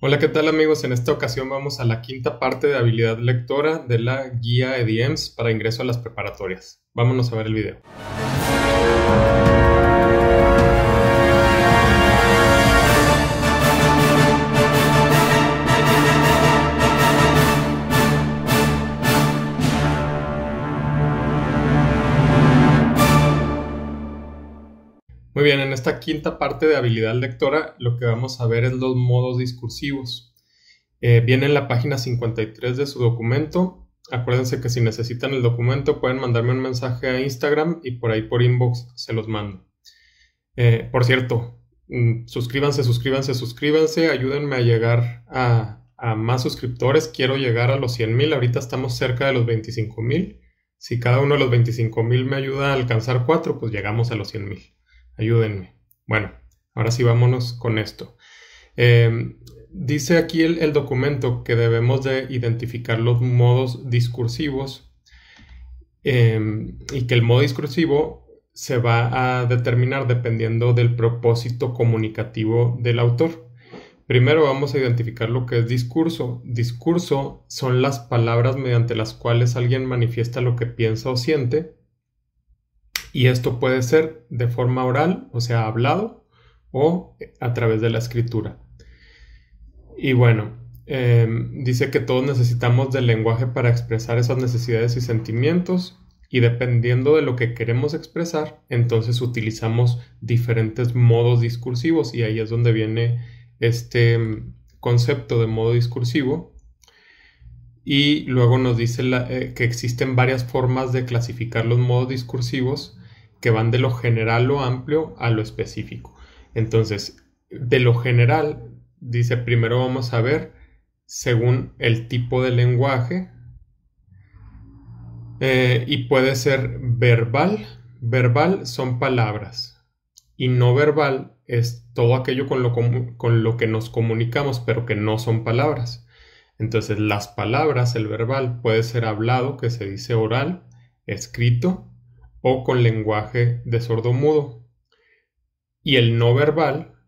Hola, ¿qué tal amigos? En esta ocasión vamos a la quinta parte de habilidad lectora de la guía EDMs para ingreso a las preparatorias. Vámonos a ver el video. Muy bien, en esta quinta parte de habilidad lectora lo que vamos a ver es los modos discursivos. Eh, viene en la página 53 de su documento. Acuérdense que si necesitan el documento pueden mandarme un mensaje a Instagram y por ahí por inbox se los mando. Eh, por cierto, mm, suscríbanse, suscríbanse, suscríbanse, ayúdenme a llegar a, más suscriptores, quiero llegar a los 100.000, ahorita estamos cerca de los 25.000. si cada uno de los 25.000 me ayuda a alcanzar 4, pues llegamos a los 100.000. Ayúdenme. Bueno, ahora sí vámonos con esto. Em, dice aquí el, documento que debemos de identificar los modos discursivos em, y que el modo discursivo se va a determinar dependiendo del propósito comunicativo del autor. Primero vamos a identificar lo que es discurso. Discurso son las palabras mediante las cuales alguien manifiesta lo que piensa o siente y esto puede ser de forma oral, o sea, hablado, o a través de la escritura. Y bueno, em, dice que todos necesitamos del lenguaje para expresar esas necesidades y sentimientos y dependiendo de lo que queremos expresar, entonces utilizamos diferentes modos discursivos y ahí es donde viene este em, concepto de modo discursivo y luego nos dice eh, que existen varias formas de clasificar los modos discursivos que van de lo general lo amplio a lo específico. Entonces, de lo general, dice primero vamos a ver según el tipo de lenguaje eh, y puede ser verbal. Verbal son palabras y no verbal es todo aquello con con lo que nos comunicamos pero que no son palabras. Entonces las palabras, el verbal, puede ser hablado, que se dice oral, escrito o con lenguaje de sordo mudo. Y el no verbal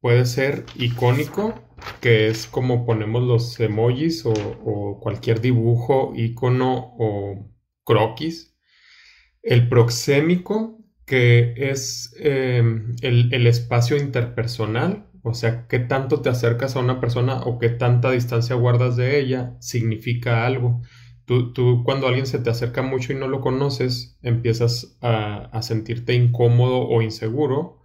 puede ser icónico, que es como ponemos los emojis o, o cualquier dibujo, icono o croquis. El proxémico, que es em, el, espacio interpersonal, o sea, qué tanto te acercas a una persona o qué tanta distancia guardas de ella, significa algo. Tú, tú cuando alguien se te acerca mucho y no lo conoces, empiezas a, sentirte incómodo o inseguro,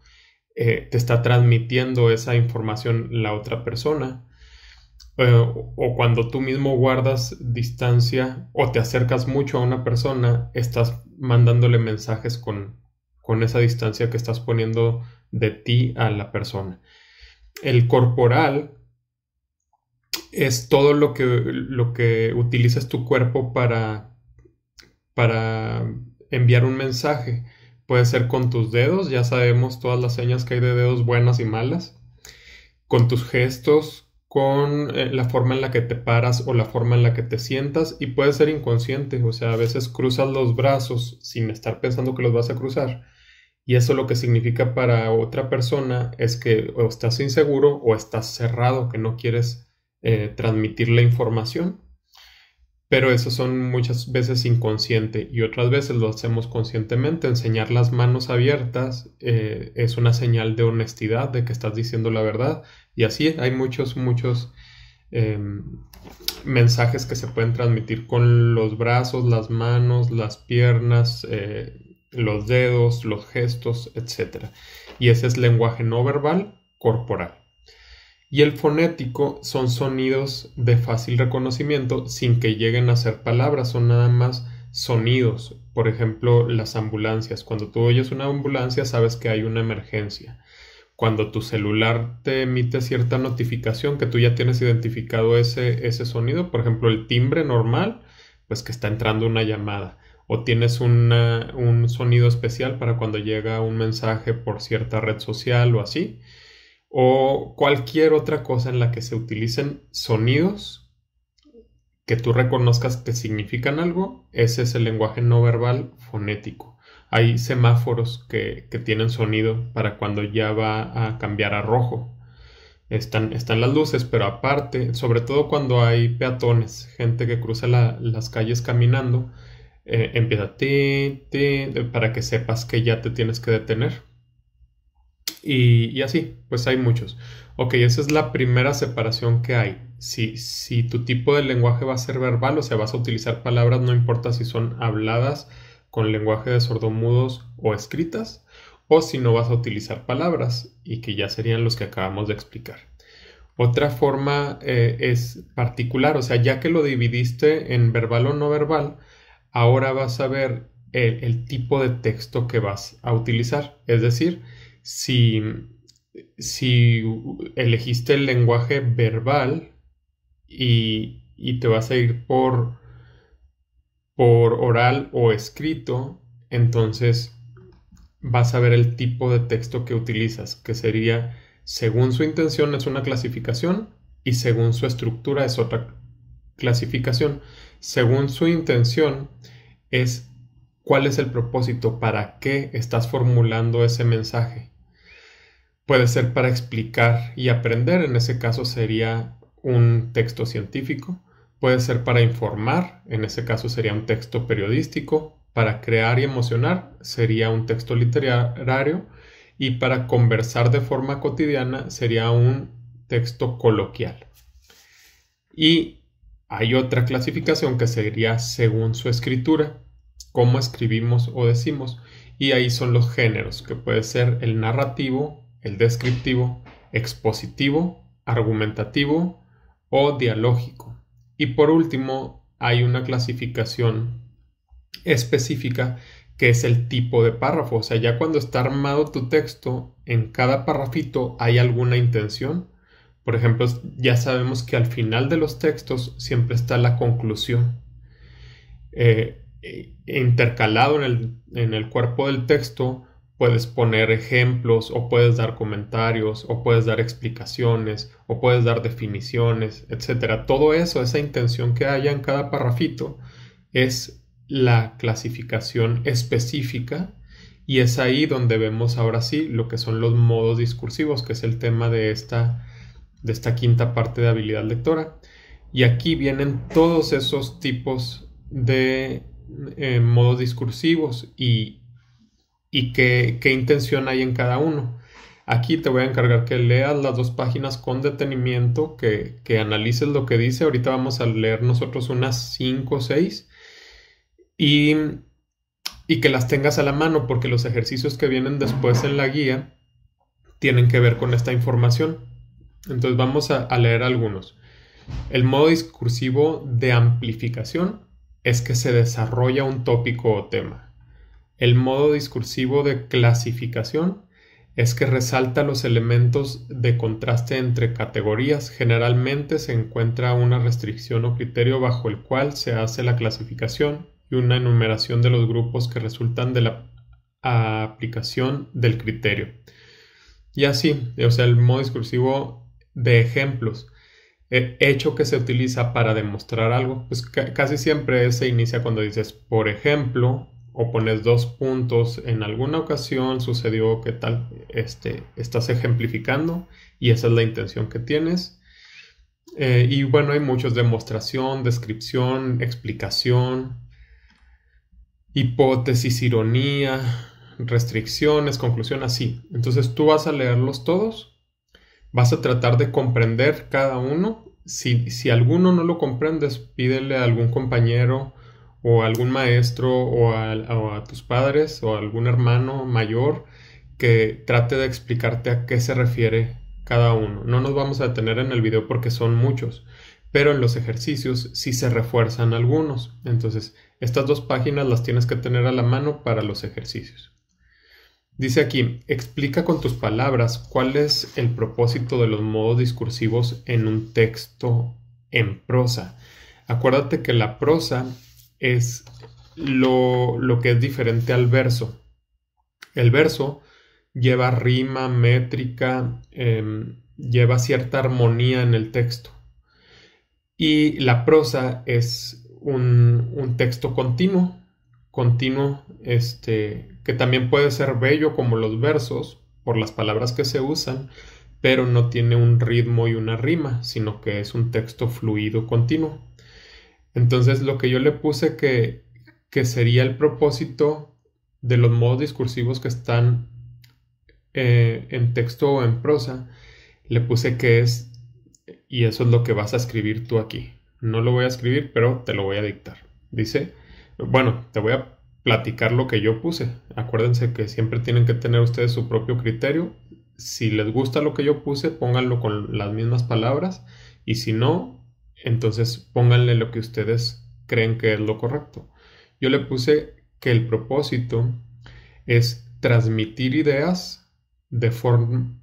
eh, te está transmitiendo esa información la otra persona. Eh, o cuando tú mismo guardas distancia o te acercas mucho a una persona, estás mandándole mensajes con, con esa distancia que estás poniendo de ti a la persona. El corporal es todo lo que, lo que utilizas tu cuerpo para, para enviar un mensaje. Puede ser con tus dedos, ya sabemos todas las señas que hay de dedos buenas y malas, con tus gestos, con eh, la forma en la que te paras o la forma en la que te sientas y puede ser inconsciente, o sea, a veces cruzas los brazos sin estar pensando que los vas a cruzar y eso lo que significa para otra persona es que o estás inseguro o estás cerrado, que no quieres eh, transmitir la información. Pero eso son muchas veces inconsciente y otras veces lo hacemos conscientemente. Enseñar las manos abiertas eh, es una señal de honestidad, de que estás diciendo la verdad. Y así hay muchos, muchos eh, mensajes que se pueden transmitir con los brazos, las manos, las piernas, los dedos, los gestos, etc. Y ese es lenguaje no verbal corporal. Y el fonético son sonidos de fácil reconocimiento sin que lleguen a ser palabras, son nada más sonidos. Por ejemplo, las ambulancias. Cuando tú oyes una ambulancia sabes que hay una emergencia. Cuando tu celular te emite cierta notificación que tú ya tienes identificado ese, ese sonido, por ejemplo, el timbre normal, pues que está entrando una llamada o tienes un sonido especial para cuando llega un mensaje por cierta red social o así, o cualquier otra cosa en la que se utilicen sonidos que tú reconozcas que significan algo, ese es el lenguaje no verbal fonético. Hay semáforos que, tienen sonido para cuando ya va a cambiar a rojo. Están, están, las luces, pero aparte, sobre todo cuando hay peatones, gente que cruza las calles caminando, eh, empieza para que sepas que ya te tienes que detener. Y, así, pues hay muchos. Ok, esa es la primera separación que hay. Si, si tu tipo de lenguaje va a ser verbal, o sea, vas a utilizar palabras, no importa si son habladas con lenguaje de sordomudos o escritas, o si no vas a utilizar palabras, y que ya serían los que acabamos de explicar. Otra forma eh, es particular, o sea, ya que lo dividiste en verbal o no verbal, ahora vas a ver el, tipo de texto que vas a utilizar. Es decir, si, si elegiste el lenguaje verbal y, te vas a ir por, por oral o escrito, entonces vas a ver el tipo de texto que utilizas, que sería según su intención es una clasificación y según su estructura es otra clasificación, según su intención, es cuál es el propósito, para qué estás formulando ese mensaje. Puede ser para explicar y aprender, en ese caso sería un texto científico, puede ser para informar, en ese caso sería un texto periodístico, para crear y emocionar sería un texto literario y para conversar de forma cotidiana sería un texto coloquial. Y hay otra clasificación que sería según su escritura, cómo escribimos o decimos, y ahí son los géneros, que puede ser el narrativo, el descriptivo, expositivo, argumentativo o dialógico. Y por último, hay una clasificación específica que es el tipo de párrafo, o sea, ya cuando está armado tu texto, en cada párrafito hay alguna intención por ejemplo, ya sabemos que al final de los textos siempre está la conclusión. Eh, eh, intercalado en el, en el cuerpo del texto puedes poner ejemplos o puedes dar comentarios o puedes dar explicaciones o puedes dar definiciones, etcétera. Todo eso, esa intención que haya en cada parrafito es la clasificación específica y es ahí donde vemos ahora sí lo que son los modos discursivos, que es el tema de esta de esta quinta parte de habilidad lectora. Y aquí vienen todos esos tipos de eh, modos discursivos y, qué, intención hay en cada uno. Aquí te voy a encargar que leas las dos páginas con detenimiento, que, que, analices lo que dice. Ahorita vamos a leer nosotros unas 5 o 6 y, y que las tengas a la mano porque los ejercicios que vienen después en la guía tienen que ver con esta información. Entonces vamos a, leer algunos. El modo discursivo de amplificación es que se desarrolla un tópico o tema. El modo discursivo de clasificación es que resalta los elementos de contraste entre categorías. Generalmente se encuentra una restricción o criterio bajo el cual se hace la clasificación y una enumeración de los grupos que resultan de la aplicación del criterio. Y así, o sea, el modo discursivo de ejemplos. Eh, hecho que se utiliza para demostrar algo, pues casi siempre se inicia cuando dices, por ejemplo, o pones dos puntos, en alguna ocasión sucedió que tal, este, estás ejemplificando y esa es la intención que tienes. Eh, y bueno, hay muchos, demostración, descripción, explicación, hipótesis, ironía, restricciones, conclusión, así. Entonces tú vas a leerlos todos Vas a tratar de comprender cada uno. Si, alguno no lo comprendes, pídele a algún compañero o algún maestro o a, a tus padres o a algún hermano mayor que trate de explicarte a qué se refiere cada uno. No nos vamos a detener en el video porque son muchos, pero en los ejercicios sí se refuerzan algunos. Entonces, estas dos páginas las tienes que tener a la mano para los ejercicios. Dice aquí, explica con tus palabras cuál es el propósito de los modos discursivos en un texto en prosa. Acuérdate que la prosa es lo, que es diferente al verso. El verso lleva rima, métrica, em, lleva cierta armonía en el texto. Y la prosa es un texto continuo, continuo, este, que también puede ser bello como los versos, por las palabras que se usan, pero no tiene un ritmo y una rima, sino que es un texto fluido continuo. Entonces lo que yo le puse que, que sería el propósito de los modos discursivos que están eh, en texto o en prosa, le puse que es, y eso es lo que vas a escribir tú aquí. No lo voy a escribir, pero te lo voy a dictar. Dice, bueno, te voy a platicar lo que yo puse. Acuérdense que siempre tienen que tener ustedes su propio criterio. Si les gusta lo que yo puse, pónganlo con las mismas palabras. Y si no, entonces pónganle lo que ustedes creen que es lo correcto. Yo le puse que el propósito es transmitir ideas de forma,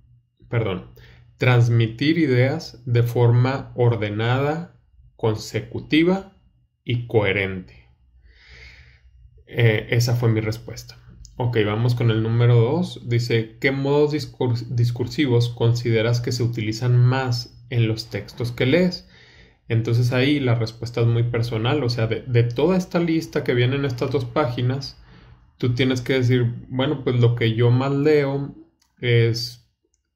perdón, transmitir ideas de forma ordenada, consecutiva y coherente. Eh, esa fue mi respuesta. Ok, vamos con el número 2. Dice, ¿qué modos discursivos consideras que se utilizan más en los textos que lees? Entonces ahí la respuesta es muy personal, o sea, de, de toda esta lista que viene en estas dos páginas, tú tienes que decir, bueno, pues lo que yo más leo es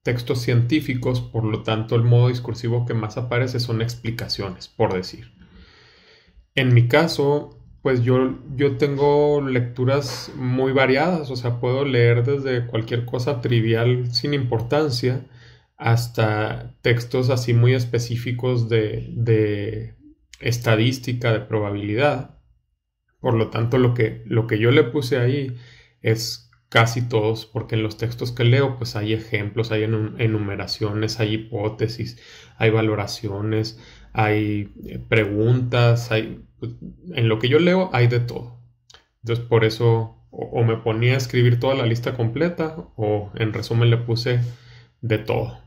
textos científicos, por lo tanto el modo discursivo que más aparece son explicaciones, por decir. En mi caso, pues yo, yo tengo lecturas muy variadas, o sea, puedo leer desde cualquier cosa trivial sin importancia hasta textos así muy específicos de, estadística, de probabilidad. Por lo tanto, lo que, lo que yo le puse ahí es casi todos, porque en los textos que leo, pues hay ejemplos, hay enumeraciones, hay hipótesis, hay valoraciones, hay eh, preguntas, hay pues, en lo que yo leo hay de todo. Entonces por eso o, me ponía a escribir toda la lista completa o en resumen le puse de todo.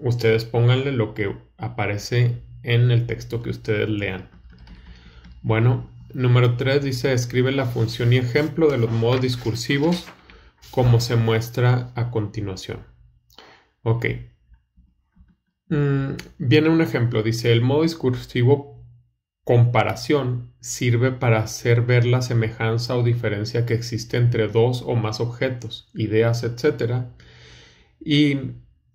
Ustedes pónganle lo que aparece en el texto que ustedes lean. Bueno, número 3 dice escribe la función y ejemplo de los modos discursivos como se muestra a continuación. Ok. Mm, viene un ejemplo, dice el modo discursivo Comparación sirve para hacer ver la semejanza o diferencia que existe entre dos o más objetos, ideas, etc. Y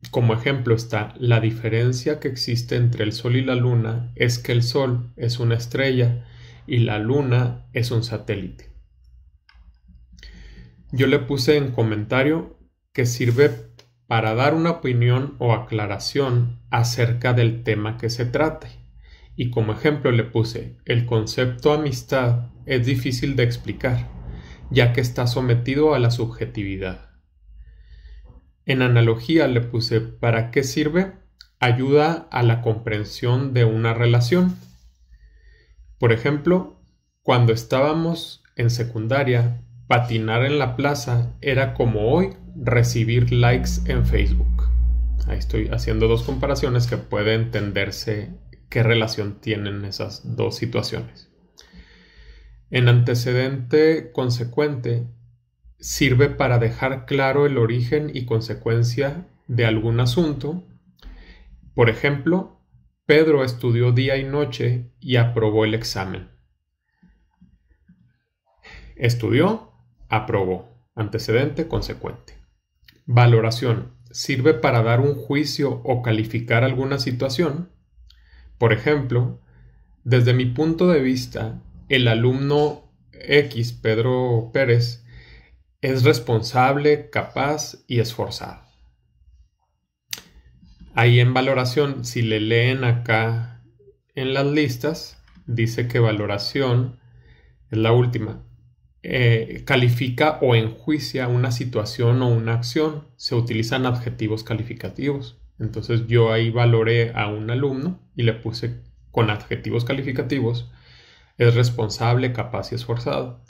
como ejemplo está la diferencia que existe entre el Sol y la Luna es que el Sol es una estrella y la Luna es un satélite. Yo le puse en comentario que sirve para dar una opinión o aclaración acerca del tema que se trate y como ejemplo le puse, el concepto amistad es difícil de explicar, ya que está sometido a la subjetividad. En analogía le puse, ¿para qué sirve? Ayuda a la comprensión de una relación. Por ejemplo, cuando estábamos en secundaria, patinar en la plaza era como hoy recibir likes en Facebook. Ahí estoy haciendo dos comparaciones que puede entenderse qué relación tienen esas dos situaciones. En antecedente consecuente sirve para dejar claro el origen y consecuencia de algún asunto. Por ejemplo, Pedro estudió día y noche y aprobó el examen. Estudió, aprobó. Antecedente consecuente. Valoración. Sirve para dar un juicio o calificar alguna situación por ejemplo, desde mi punto de vista, el alumno X, Pedro Pérez, es responsable, capaz y esforzado. Ahí en valoración, si le leen acá en las listas, dice que valoración es la última. Eh, califica o enjuicia una situación o una acción. Se utilizan adjetivos calificativos. Entonces yo ahí valoré a un alumno y le puse con adjetivos calificativos, es responsable, capaz y esforzado.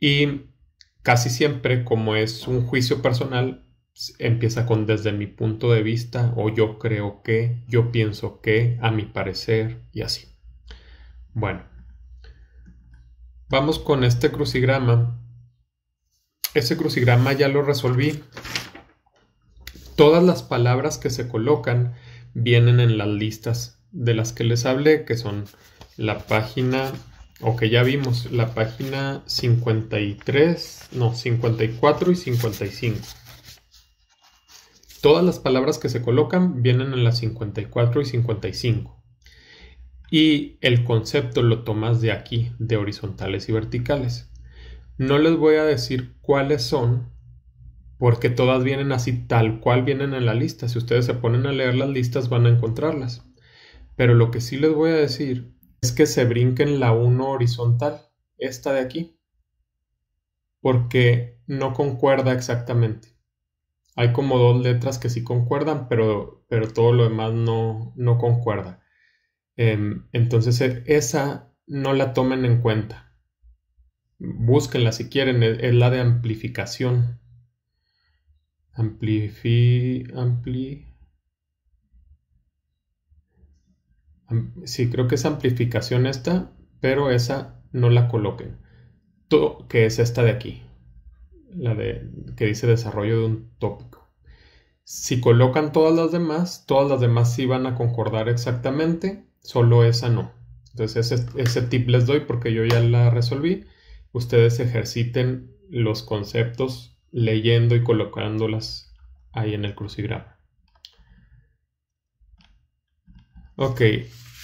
Y casi siempre, como es un juicio personal, empieza con desde mi punto de vista o yo creo que, yo pienso que, a mi parecer y así. Bueno, vamos con este crucigrama. Ese crucigrama ya lo resolví. Todas las palabras que se colocan vienen en las listas de las que les hablé, que son la página, o que ya vimos, la página 53, no, 54 y 55. Todas las palabras que se colocan vienen en las 54 y 55. Y el concepto lo tomas de aquí, de horizontales y verticales. No les voy a decir cuáles son, porque todas vienen así tal cual vienen en la lista. Si ustedes se ponen a leer las listas van a encontrarlas. Pero lo que sí les voy a decir es que se brinquen la 1 horizontal, esta de aquí, porque no concuerda exactamente. Hay como dos letras que sí concuerdan, pero, pero todo lo demás no, concuerda. Em, entonces e, esa no la tomen en cuenta. Búsquenla si quieren, e, es, la de amplificación. Amplifi... Ampli... Sí, creo que es amplificación esta, pero esa no la coloquen. que es esta de aquí, la de que dice desarrollo de un tópico. Si colocan todas las demás, todas las demás sí van a concordar exactamente, solo esa no. Entonces ese tip les doy porque yo ya la resolví. Ustedes ejerciten los conceptos leyendo y colocándolas ahí en el crucigrama. Ok,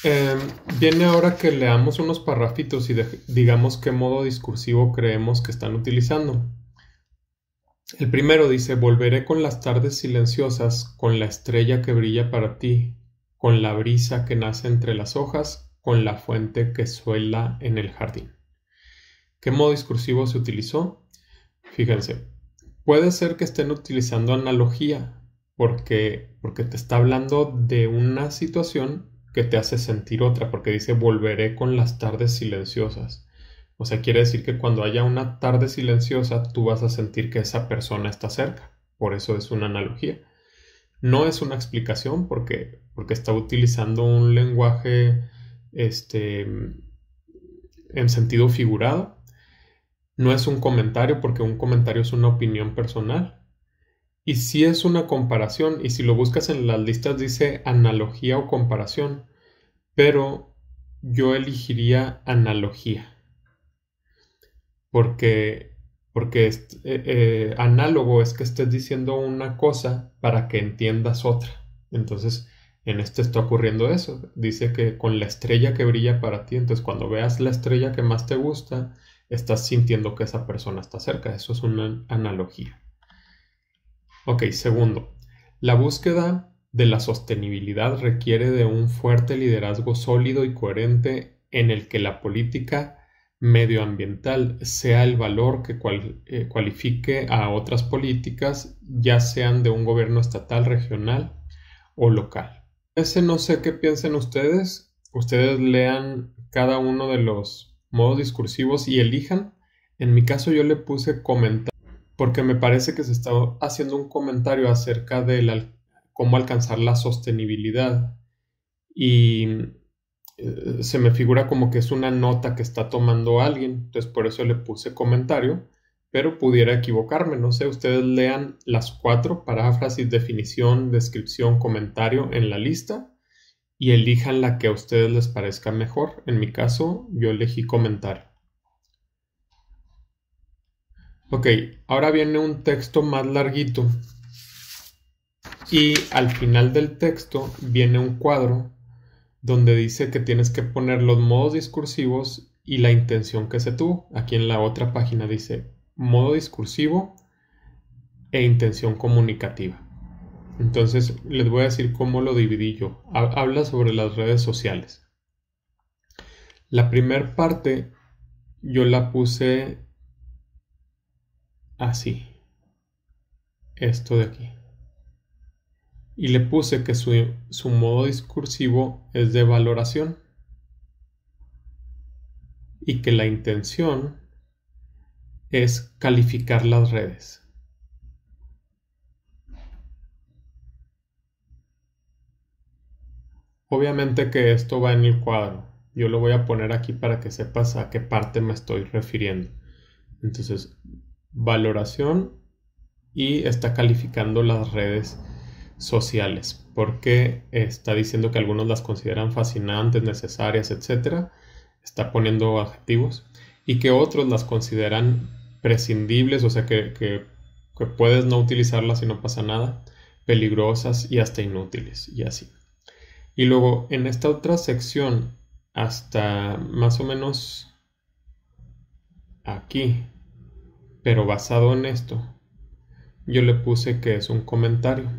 Em, viene ahora que leamos unos parrafitos y digamos qué modo discursivo creemos que están utilizando. El primero dice, volveré con las tardes silenciosas, con la estrella que brilla para ti, con la brisa que nace entre las hojas, con la fuente que suela en el jardín. ¿Qué modo discursivo se utilizó? Fíjense, puede ser que estén utilizando analogía, porque, porque te está hablando de una situación que te hace sentir otra, porque dice volveré con las tardes silenciosas. O sea, quiere decir que cuando haya una tarde silenciosa, tú vas a sentir que esa persona está cerca. Por eso es una analogía. No es una explicación porque, porque está utilizando un lenguaje este, en sentido figurado. No es un comentario porque un comentario es una opinión personal. Y si es una comparación, y si lo buscas en las listas dice analogía o comparación, pero yo elegiría analogía. Porque, porque eh, eh, análogo es que estés diciendo una cosa para que entiendas otra. Entonces, en este está ocurriendo eso. Dice que con la estrella que brilla para ti, entonces cuando veas la estrella que más te gusta, estás sintiendo que esa persona está cerca. Eso es una analogía. Ok, segundo, la búsqueda de la sostenibilidad requiere de un fuerte liderazgo sólido y coherente en el que la política medioambiental sea el valor que eh, cualifique a otras políticas, ya sean de un gobierno estatal, regional o local. Ese no sé qué piensen ustedes. Ustedes lean cada uno de los modos discursivos y elijan. En mi caso yo le puse comentar porque me parece que se está haciendo un comentario acerca de cómo alcanzar la sostenibilidad y eh, se me figura como que es una nota que está tomando alguien, entonces por eso le puse comentario, pero pudiera equivocarme, no sé, ustedes lean las cuatro paráfrasis, definición, descripción, comentario en la lista y elijan la que a ustedes les parezca mejor. En mi caso, yo elegí comentario. Ok, ahora viene un texto más larguito. Y al final del texto viene un cuadro donde dice que tienes que poner los modos discursivos y la intención que se tuvo. Aquí en la otra página dice modo discursivo e intención comunicativa. Entonces les voy a decir cómo lo dividí yo. Habla sobre las redes sociales. La primera parte yo la puse así, ah, esto de aquí. Y le puse que su, modo discursivo es de valoración y que la intención es calificar las redes. Obviamente que esto va en el cuadro. Yo lo voy a poner aquí para que sepas a qué parte me estoy refiriendo. Entonces, valoración y está calificando las redes sociales porque está diciendo que algunos las consideran fascinantes, necesarias, etc. Está poniendo adjetivos y que otros las consideran prescindibles, o sea que, que puedes no utilizarlas y no pasa nada, peligrosas y hasta inútiles y así. Y luego en esta otra sección hasta más o menos aquí pero basado en esto, yo le puse que es un comentario.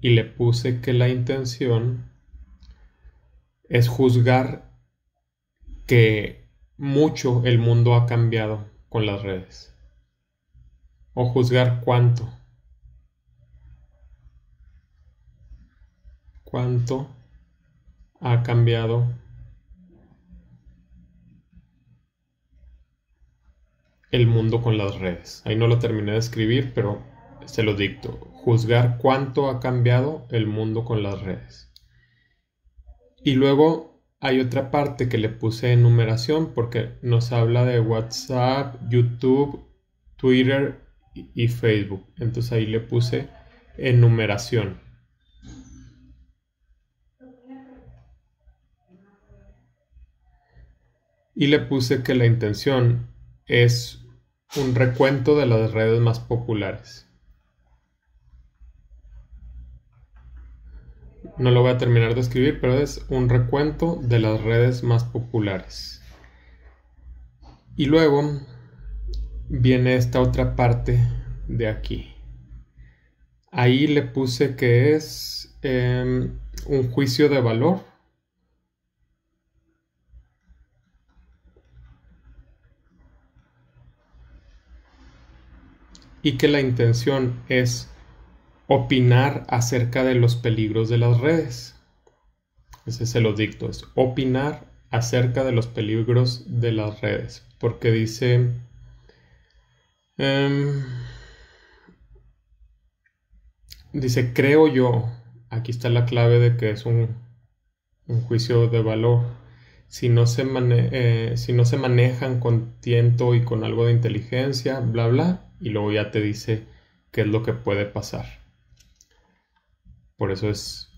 Y le puse que la intención es juzgar que mucho el mundo ha cambiado con las redes. O juzgar cuánto. Cuánto ha cambiado El mundo con las redes. Ahí no lo terminé de escribir, pero se lo dicto. Juzgar cuánto ha cambiado el mundo con las redes. Y luego hay otra parte que le puse enumeración porque nos habla de WhatsApp, YouTube, Twitter y Facebook. Entonces ahí le puse enumeración. Y le puse que la intención es un recuento de las redes más populares. No lo voy a terminar de escribir, pero es un recuento de las redes más populares. Y luego viene esta otra parte de aquí. Ahí le puse que es em, un juicio de valor y que la intención es opinar acerca de los peligros de las redes. Ese se el dicto, es opinar acerca de los peligros de las redes, porque dice... Em, dice, creo yo, aquí está la clave de que es un, juicio de valor. Si no, se eh, si no se manejan con tiento y con algo de inteligencia, bla, bla, y luego ya te dice qué es lo que puede pasar. Por eso es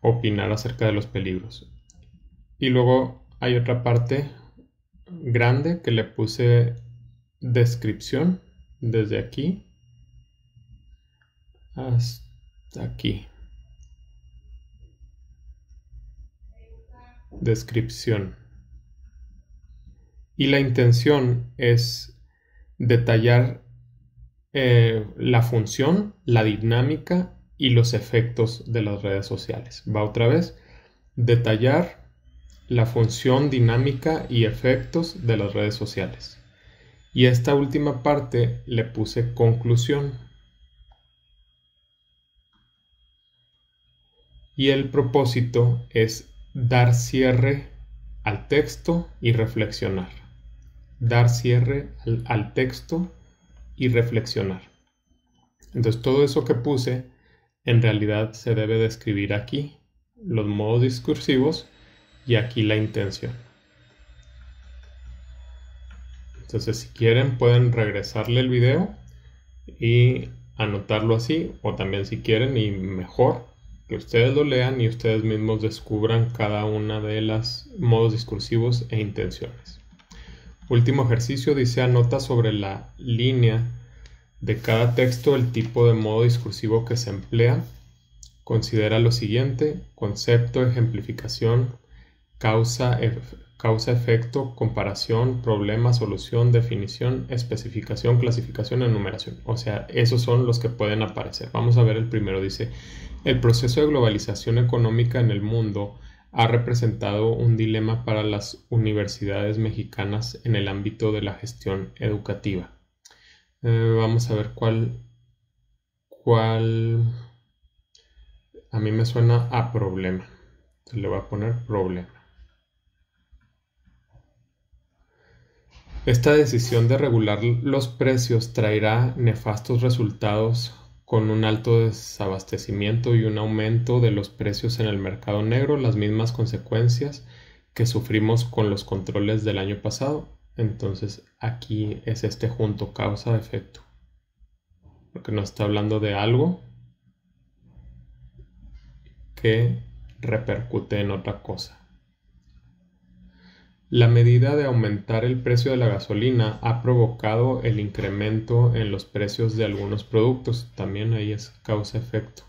opinar acerca de los peligros. Y luego hay otra parte grande que le puse descripción desde aquí hasta aquí. Descripción. Y la intención es detallar eh, la función, la dinámica y los efectos de las redes sociales. Va otra vez, detallar la función, dinámica y efectos de las redes sociales. Y esta última parte le puse conclusión. Y el propósito es dar cierre al texto y reflexionar. Dar cierre al texto y reflexionar. Entonces todo eso que puse en realidad se debe describir aquí, los modos discursivos y aquí la intención. Entonces si quieren pueden regresarle el video y anotarlo así o también si quieren y mejor que ustedes lo lean y ustedes mismos descubran cada una de los modos discursivos e intenciones. Último ejercicio dice anota sobre la línea de cada texto el tipo de modo discursivo que se emplea. Considera lo siguiente, concepto, ejemplificación, causa, causa, efecto, comparación, problema, solución, definición, especificación, clasificación, enumeración. O sea, esos son los que pueden aparecer. Vamos a ver el primero. Dice, el proceso de globalización económica en el mundo ha representado un dilema para las universidades mexicanas en el ámbito de la gestión educativa. Eh, vamos a ver cuál, cuál, a mí me suena a problema. Se le voy a poner problema. Esta decisión de regular los precios traerá nefastos resultados con un alto desabastecimiento y un aumento de los precios en el mercado negro, las mismas consecuencias que sufrimos con los controles del año pasado. Entonces aquí es este junto causa-efecto. Porque nos está hablando de algo que repercute en otra cosa. La medida de aumentar el precio de la gasolina ha provocado el incremento en los precios de algunos productos. También ahí es causa-efecto.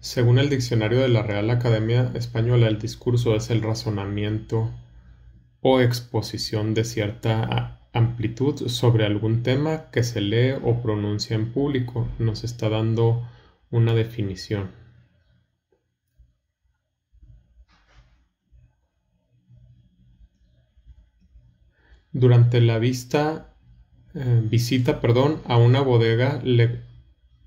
Según el diccionario de la Real Academia Española, el discurso es el razonamiento o exposición de cierta amplitud sobre algún tema que se lee o pronuncia en público. Nos está dando una definición. Durante la vista, eh, visita perdón, a una bodega le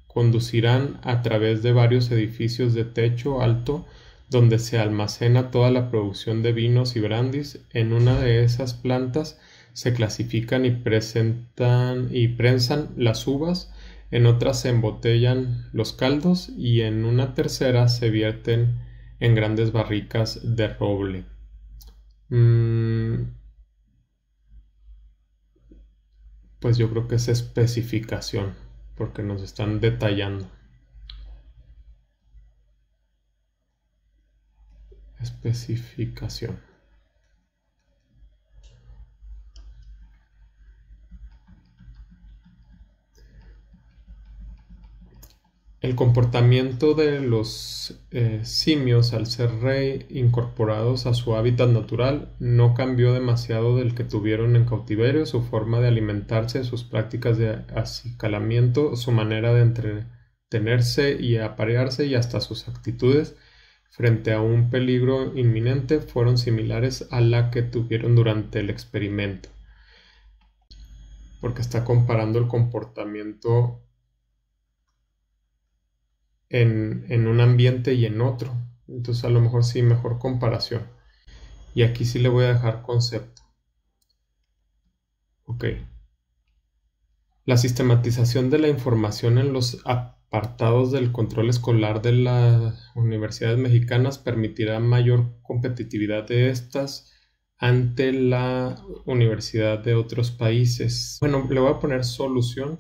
conducirán a través de varios edificios de techo alto donde se almacena toda la producción de vinos y brandis. En una de esas plantas se clasifican y presentan y prensan las uvas, en otras se embotellan los caldos y en una tercera se vierten en grandes barricas de roble. Mm, pues yo creo que es especificación, porque nos están detallando. Especificación. El comportamiento de los eh, simios al ser incorporados a su hábitat natural no cambió demasiado del que tuvieron en cautiverio, su forma de alimentarse, sus prácticas de acicalamiento, su manera de entretenerse y aparearse y hasta sus actitudes frente a un peligro inminente fueron similares a la que tuvieron durante el experimento. Porque está comparando el comportamiento en, un ambiente y en otro. Entonces a lo mejor sí, mejor comparación. Y aquí sí le voy a dejar concepto. Ok. La sistematización de la información en los apartados del control escolar de las universidades mexicanas permitirá mayor competitividad de estas ante la universidad de otros países. Bueno, le voy a poner solución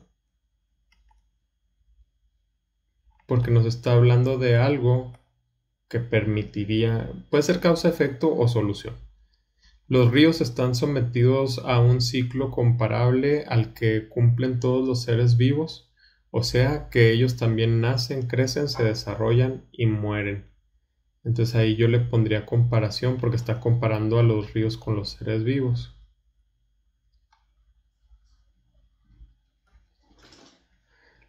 porque nos está hablando de algo que permitiría, puede ser causa-efecto o solución. Los ríos están sometidos a un ciclo comparable al que cumplen todos los seres vivos, o sea que ellos también nacen, crecen, se desarrollan y mueren. Entonces ahí yo le pondría comparación porque está comparando a los ríos con los seres vivos.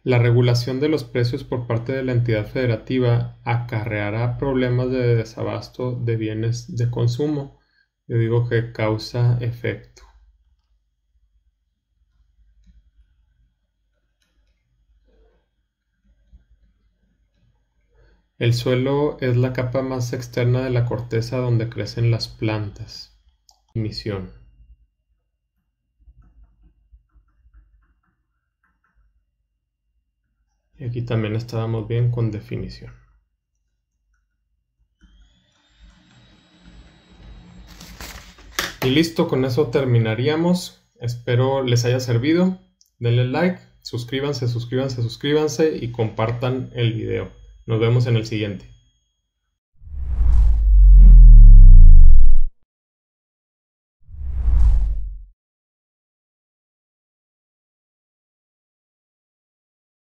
La regulación de los precios por parte de la entidad federativa acarreará problemas de desabasto de bienes de consumo. Yo digo que causa efecto. El suelo es la capa más externa de la corteza donde crecen las plantas. Misión. Y aquí también estábamos bien con definición. Y listo, con eso terminaríamos. Espero les haya servido. Denle like, suscríbanse, suscríbanse, suscríbanse y compartan el video. Nos vemos en el siguiente.